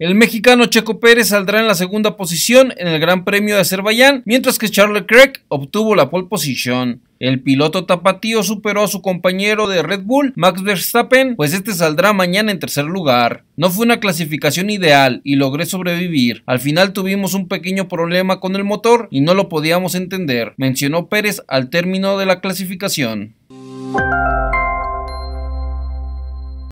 El mexicano Checo Pérez saldrá en la segunda posición en el Gran Premio de Azerbaiyán, mientras que Charles Craig obtuvo la pole position. El piloto tapatío superó a su compañero de Red Bull, Max Verstappen, pues este saldrá mañana en tercer lugar. No fue una clasificación ideal y logré sobrevivir. Al final tuvimos un pequeño problema con el motor y no lo podíamos entender, mencionó Pérez al término de la clasificación.